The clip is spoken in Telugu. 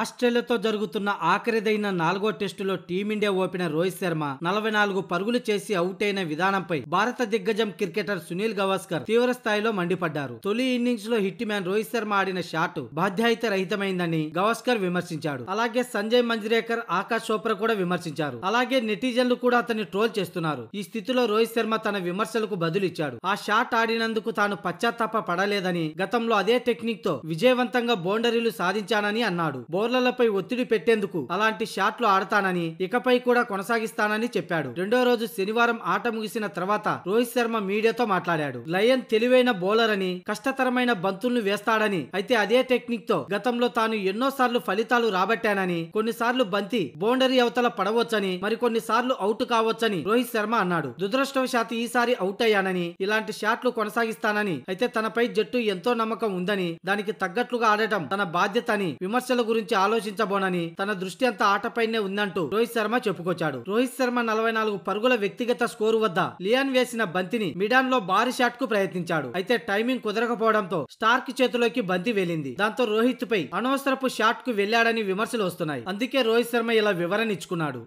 ఆస్ట్రేలియాతో జరుగుతున్న ఆఖరిదైన నాలుగో టెస్టులో టీమిండియా ఓపెనర్ రోహిత్ శర్మ నలభై నాలుగు పరుగులు చేసి అవుట్ అయిన విధానంపై భారత దిగ్గజం క్రికెటర్ సునీల్ గవాస్కర్ తీవ్ర స్థాయిలో మండిపడ్డారు తొలి ఇన్నింగ్స్ లో హిట్ మ్యాన్ రోహిత్ శర్మ ఆడిన షాట్ బాధ్యాయత రహితమైందని గవాస్కర్ విమర్శించాడు అలాగే సంజయ్ మంజ్రేకర్ ఆకాశ్ చోప్రా కూడా విమర్శించారు అలాగే నెటిజన్లు కూడా అతన్ని ట్రోల్ చేస్తున్నారు ఈ స్థితిలో రోహిత్ శర్మ తన విమర్శలకు బదులిచ్చాడు ఆ షాట్ ఆడినందుకు తాను పశ్చాత్తాప పడలేదని గతంలో అదే టెక్నిక్ తో విజయవంతంగా బౌండరీలు సాధించానని అన్నాడు బౌలర్లపై ఒత్తిడి పెట్టేందుకు అలాంటి షాట్లు ఆడతానని ఇకపై కూడా కొనసాగిస్తానని చెప్పాడు రెండో రోజు శనివారం ఆట ముగిసిన తర్వాత రోహిత్ శర్మ మీడియాతో మాట్లాడాడు లయన్ తెలివైన బౌలర్ అని కష్టతరమైన బంతుల్ని వేస్తాడని అయితే అదే టెక్నిక్ తో గతంలో తాను ఎన్నో సార్లు ఫలితాలు రాబట్టానని కొన్నిసార్లు బంతి బౌండరీ అవతల పడవచ్చని మరికొన్నిసార్లు అవుట్ కావచ్చని రోహిత్ శర్మ అన్నాడు దురదృష్టవశాత్తు ఈసారి అవుట్ అయ్యానని ఇలాంటి షాట్లు కొనసాగిస్తానని అయితే తనపై జట్టు ఎంతో నమ్మకం ఉందని దానికి తగ్గట్లుగా ఆడటం తన బాధ్యత అని విమర్శల గురించి గురించి ఆలోచించబోనని తన దృష్టి అంతా ఆటపైనే ఉందంటూ రోహిత్ శర్మ చెప్పుకొచ్చాడు రోహిత్ శర్మ నలభై నాలుగు పరుగుల వ్యక్తిగత స్కోరు వద్ద లియాన్ వేసిన బంతిని మిడాన్ లో భారీ షాట్ కు ప్రయత్నించాడు అయితే టైమింగ్ కుదరకపోవడంతో స్టార్క్ చేతిలోకి బంతి వెళ్ళింది దాంతో రోహిత్ పై అనవసరపు షాట్ కు వెళ్లాడని విమర్శలు వస్తున్నాయి అందుకే రోహిత్ శర్మ ఇలా వివరణ ఇచ్చుకున్నాడు